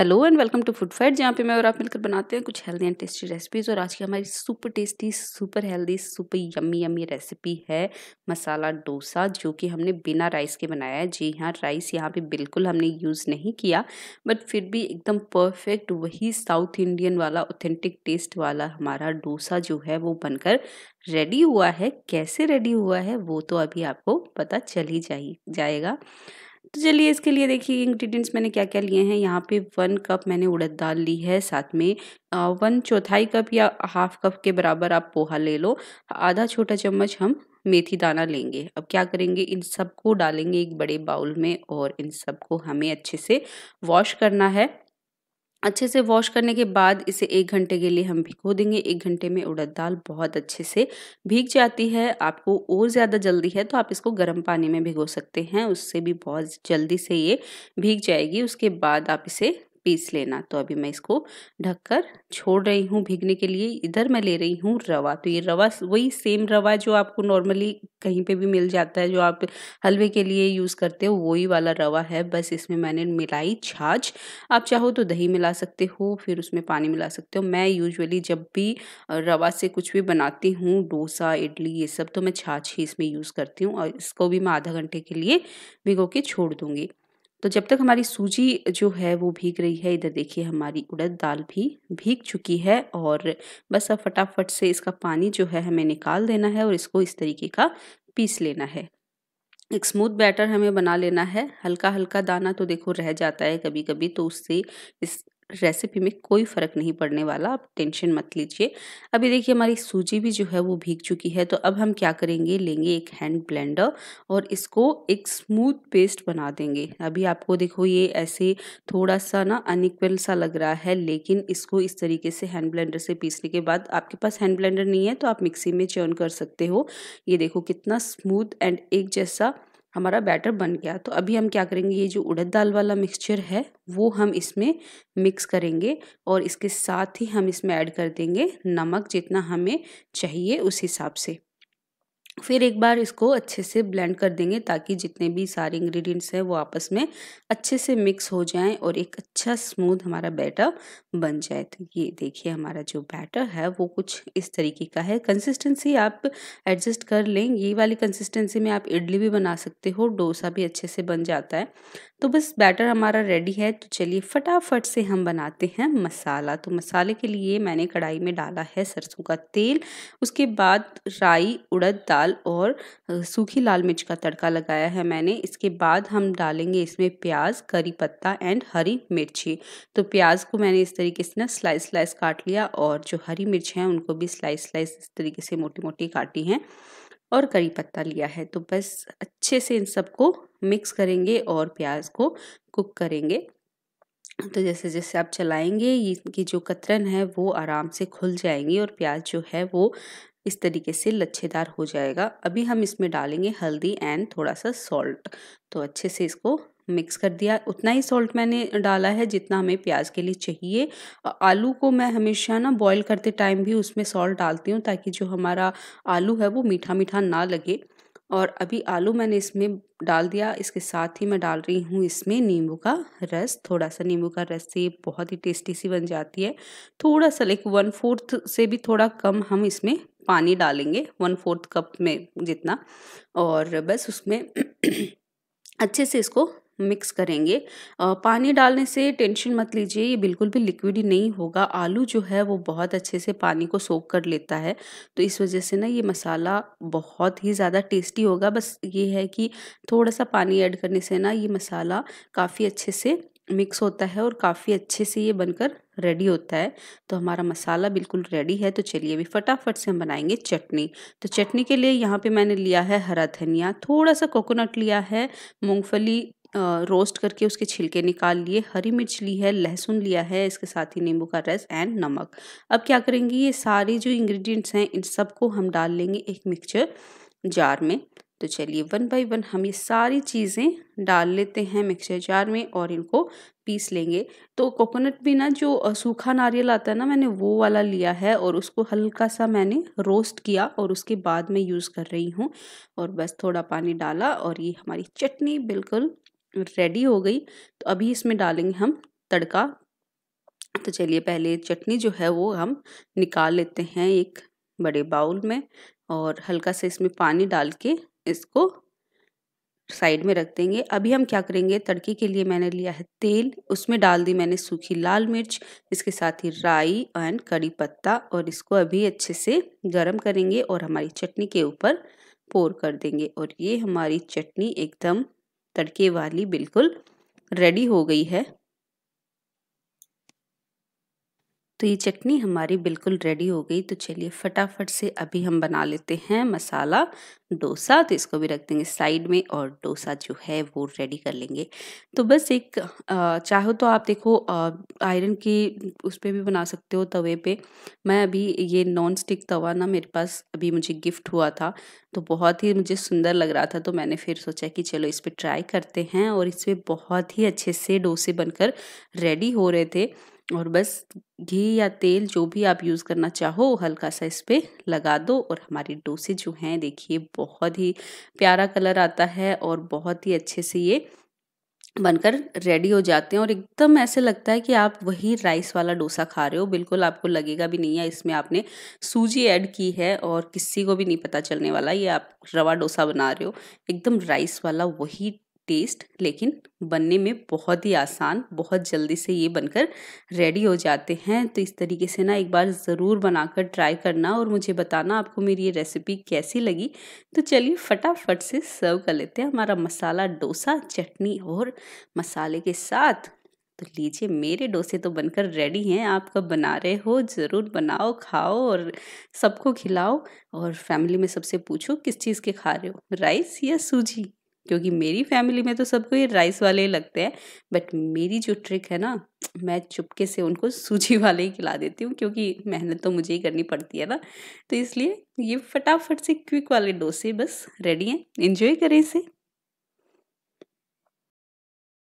hello and welcome to food fight जहाँ पे मैं और आप मिलकर बनाते हैं कुछ हेल्दी एंड टेस्टी रेसिपीज़ और आज की हमारी super tasty super healthy super yummy yummy recipe है मसाला डोसा जो कि हमने बिना राइस के बनाया है जी हाँ राइस यहाँ पे बिल्कुल हमने यूज़ नहीं किया बट फिर भी एकदम परफेक्ट वही साउथ इंडियन वाला ऑथेंटिक टेस्ट वाला हमारा डोसा जो है वो बनकर रेडी हुआ है कैसे रेडी हुआ है वो तो अभी आपको पता चल ही जाएगा तो चलिए इसके लिए देखिए इंग्रेडिएंट्स मैंने क्या क्या लिए हैं यहाँ पे वन कप मैंने उड़द दाल ली है साथ में वन चौथाई कप या हाफ कप के बराबर आप पोहा ले लो आधा छोटा चम्मच हम मेथी दाना लेंगे अब क्या करेंगे इन सबको डालेंगे एक बड़े बाउल में और इन सबको हमें अच्छे से वॉश करना है अच्छे से वॉश करने के बाद इसे एक घंटे के लिए हम भिगो देंगे एक घंटे में उड़द दाल बहुत अच्छे से भीग जाती है आपको और ज़्यादा जल्दी है तो आप इसको गर्म पानी में भिगो सकते हैं उससे भी बहुत जल्दी से ये भीग जाएगी उसके बाद आप इसे पीस लेना तो अभी मैं इसको ढककर छोड़ रही हूँ भीगने के लिए इधर मैं ले रही हूँ रवा तो ये रवा वही सेम रवा जो आपको नॉर्मली कहीं पे भी मिल जाता है जो आप हलवे के लिए यूज़ करते हो वही वाला रवा है बस इसमें मैंने मिलाई छाछ आप चाहो तो दही मिला सकते हो फिर उसमें पानी मिला सकते हो मैं यूजअली जब भी रवा से कुछ भी बनाती हूँ डोसा इडली ये सब तो मैं छाछ ही इसमें यूज़ करती हूँ और इसको भी मैं आधा घंटे के लिए भिगो के छोड़ दूँगी तो जब तक हमारी सूजी जो है वो भीग रही है इधर देखिए हमारी उड़द दाल भी भीग चुकी है और बस अब फटाफट से इसका पानी जो है हमें निकाल देना है और इसको इस तरीके का पीस लेना है एक स्मूथ बैटर हमें बना लेना है हल्का हल्का दाना तो देखो रह जाता है कभी कभी तो उससे इस रेसिपी में कोई फ़र्क नहीं पड़ने वाला आप टेंशन मत लीजिए अभी देखिए हमारी सूजी भी जो है वो भीग चुकी है तो अब हम क्या करेंगे लेंगे एक हैंड ब्लेंडर और इसको एक स्मूथ पेस्ट बना देंगे अभी आपको देखो ये ऐसे थोड़ा सा ना अनिक्वल सा लग रहा है लेकिन इसको इस तरीके से हैंड ब्लेंडर से पीसने के बाद आपके पास हैंड ब्लेंडर नहीं है तो आप मिक्सी में चर्न कर सकते हो ये देखो कितना स्मूथ एंड एक जैसा हमारा बैटर बन गया तो अभी हम क्या करेंगे ये जो उड़द दाल वाला मिक्सचर है वो हम इसमें मिक्स करेंगे और इसके साथ ही हम इसमें ऐड कर देंगे नमक जितना हमें चाहिए उस हिसाब से फिर एक बार इसको अच्छे से ब्लेंड कर देंगे ताकि जितने भी सारे इंग्रेडिएंट्स हैं वो आपस में अच्छे से मिक्स हो जाएं और एक अच्छा स्मूथ हमारा बैटर बन जाए तो ये देखिए हमारा जो बैटर है वो कुछ इस तरीके का है कंसिस्टेंसी आप एडजस्ट कर लें ये वाली कंसिस्टेंसी में आप इडली भी बना सकते हो डोसा भी अच्छे से बन जाता है तो बस बैटर हमारा रेडी है तो चलिए फटाफट से हम बनाते हैं मसाला तो मसाले के लिए मैंने कढ़ाई में डाला है सरसों का तेल उसके बाद राई उड़द दाल दाल और सूखी लाल मिर्च का तड़का लगाया है मैंने इसके बाद हम डालेंगे इसमें प्याज करी पत्ता एंड हरी मिर्ची तो प्याज को मैंने इस तरीके से ना स्लाइस स्लाइस काट लिया और जो हरी मिर्च है उनको भी स्लाइस स्लाइस इस तरीके से मोटी मोटी काटी हैं और करी पत्ता लिया है तो बस अच्छे से इन सबको मिक्स करेंगे और प्याज को कुक करेंगे तो जैसे जैसे आप चलाएंगे इनकी जो कतरन है वो आराम से खुल जाएंगी और प्याज जो है वो इस तरीके से लच्छेदार हो जाएगा अभी हम इसमें डालेंगे हल्दी एंड थोड़ा सा सॉल्ट तो अच्छे से इसको मिक्स कर दिया उतना ही सॉल्ट मैंने डाला है जितना हमें प्याज के लिए चाहिए आलू को मैं हमेशा ना बॉईल करते टाइम भी उसमें सॉल्ट डालती हूँ ताकि जो हमारा आलू है वो मीठा मीठा ना लगे और अभी आलू मैंने इसमें डाल दिया इसके साथ ही मैं डाल रही हूँ इसमें नींबू का रस थोड़ा सा नींबू का रस से बहुत ही टेस्टी सी बन जाती है थोड़ा सा लाइक वन फोर्थ से भी थोड़ा कम हम इसमें पानी डालेंगे वन फोर्थ कप में जितना और बस उसमें अच्छे से इसको मिक्स करेंगे पानी डालने से टेंशन मत लीजिए ये बिल्कुल भी लिक्विड नहीं होगा आलू जो है वो बहुत अच्छे से पानी को सोख कर लेता है तो इस वजह से ना ये मसाला बहुत ही ज़्यादा टेस्टी होगा बस ये है कि थोड़ा सा पानी ऐड करने से ना ये मसाला काफ़ी अच्छे से मिक्स होता है और काफ़ी अच्छे से ये बनकर रेडी होता है तो हमारा मसाला बिल्कुल रेडी है तो चलिए अभी फटाफट से हम बनाएंगे चटनी तो चटनी के लिए यहाँ पे मैंने लिया है हरा धनिया थोड़ा सा कोकोनट लिया है मूंगफली रोस्ट करके उसके छिलके निकाल लिए हरी मिर्च ली है लहसुन लिया है इसके साथ ही नींबू का रस एंड नमक अब क्या करेंगे ये सारे जो इंग्रीडियंट्स हैं इन सबको हम डाल लेंगे एक मिक्सचर जार में तो चलिए वन बाय वन हम ये सारी चीज़ें डाल लेते हैं मिक्सर जार में और इनको पीस लेंगे तो कोकोनट भी ना जो सूखा नारियल आता है ना मैंने वो वाला लिया है और उसको हल्का सा मैंने रोस्ट किया और उसके बाद मैं यूज़ कर रही हूँ और बस थोड़ा पानी डाला और ये हमारी चटनी बिल्कुल रेडी हो गई तो अभी इसमें डालेंगे हम तड़का तो चलिए पहले चटनी जो है वो हम निकाल लेते हैं एक बड़े बाउल में और हल्का से इसमें पानी डाल के इसको साइड में रख देंगे अभी हम क्या करेंगे तड़के के लिए मैंने लिया है तेल उसमें डाल दी मैंने सूखी लाल मिर्च इसके साथ ही राई एंड कड़ी पत्ता और इसको अभी अच्छे से गर्म करेंगे और हमारी चटनी के ऊपर पोर कर देंगे और ये हमारी चटनी एकदम तड़के वाली बिल्कुल रेडी हो गई है तो ये चटनी हमारी बिल्कुल रेडी हो गई तो चलिए फटाफट से अभी हम बना लेते हैं मसाला डोसा तो इसको भी रख देंगे साइड में और डोसा जो है वो रेडी कर लेंगे तो बस एक चाहो तो आप देखो आयरन की उस पर भी बना सकते हो तवे पे मैं अभी ये नॉन स्टिक तवा ना मेरे पास अभी मुझे गिफ्ट हुआ था तो बहुत ही मुझे सुंदर लग रहा था तो मैंने फिर सोचा कि चलो इस पर ट्राई करते हैं और इस पर बहुत ही अच्छे से डोसे बनकर रेडी हो रहे थे और बस घी या तेल जो भी आप यूज़ करना चाहो हल्का सा इस पर लगा दो और हमारी डोसे जो हैं देखिए बहुत ही प्यारा कलर आता है और बहुत ही अच्छे से ये बनकर रेडी हो जाते हैं और एकदम ऐसे लगता है कि आप वही राइस वाला डोसा खा रहे हो बिल्कुल आपको लगेगा भी नहीं है इसमें आपने सूजी ऐड की है और किसी को भी नहीं पता चलने वाला ये आप रवा डोसा बना रहे हो एकदम राइस वाला वही टेस्ट लेकिन बनने में बहुत ही आसान बहुत जल्दी से ये बनकर रेडी हो जाते हैं तो इस तरीके से ना एक बार ज़रूर बनाकर ट्राई करना और मुझे बताना आपको मेरी ये रेसिपी कैसी लगी तो चलिए फटाफट से सर्व कर लेते हैं हमारा मसाला डोसा चटनी और मसाले के साथ तो लीजिए मेरे डोसे तो बनकर रेडी हैं आप कब बना रहे हो ज़रूर बनाओ खाओ और सबको खिलाओ और फैमिली में सबसे पूछो किस चीज़ के खा रहे हो राइस या सूजी क्योंकि मेरी फैमिली में तो सबको ये राइस वाले ही लगते हैं बट मेरी जो ट्रिक है ना मैं चुपके से उनको सूजी वाले ही खिला देती हूँ क्योंकि मेहनत तो मुझे ही करनी पड़ती है ना तो इसलिए ये फटाफट से क्विक वाले डोसे बस रेडी हैं इन्जॉय करें इसे